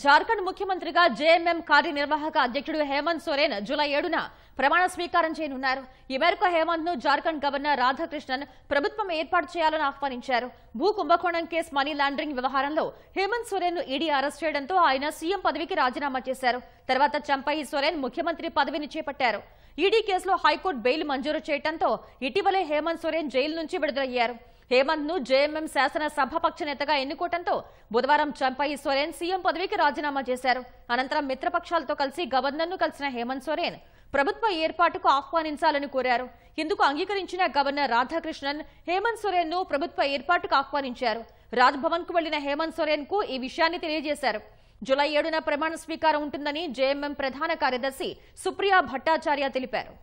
జార్ఖండ్ ముఖ్యమంత్రిగా జేఎంఎం కార్యనిర్వాహక అధ్యక్షుడు హేమంత్ సోరేన్ జూలై ఏడున ప్రమాణ స్వీకారం చేయనున్నారు ఈ మేరకు హేమంత్ ను జార్ఖండ్ గవర్నర్ రాధాకృష్ణన్ ప్రభుత్వం ఏర్పాటు చేయాలని ఆహ్వానించారు భూ కుంభకోణం కేసు మనీ లాండరింగ్ వ్యవహారంలో హేమంత్ సోరేన్ ను ఈడీ అరెస్ట్ చేయడంతో ఆయన సీఎం పదవికి రాజీనామా చేశారు తర్వాత చంపాయి సోరేన్ ముఖ్యమంత్రి పదవిని చేపట్టారు ఈడీ కేసులో హైకోర్టు బెయిల్ మంజూరు చేయడంతో ఇటీవలే హేమంత్ సోరేన్ జైలు నుంచి విడుదలయ్యారు హేమంత్ ను జేఎంఎం సభాపక్ష నేతగా ఎన్నుకోవడంతో బుధవారం చంపై సోరేన్ సీఎం పదవికి రాజీనామా చేశారు అనంతరం మిత్రపక్షాలతో కలిసి గవర్నర్ను కలిసిన హేమంత్ సోరేన్ ప్రభుత్వ ఏర్పాటుకు ఆహ్వానించాలని కోరారు ఇందుకు అంగీకరించిన గవర్నర్ రాధాకృష్ణన్ హేమంత్ సోరేన్ ను ప్రభుత్వ ఏర్పాటుకు ఆహ్వానించారు రాజ్భవన్ కు వెళ్లిన హేమంత్ సోరేన్ కు ఈ విషయాన్ని తెలియజేశారు జులై ఏడున ప్రమాణ స్వీకారం ఉంటుందని జేఎంఎం ప్రధాన కార్యదర్శి సుప్రియా భట్టాచార్య తెలిపారు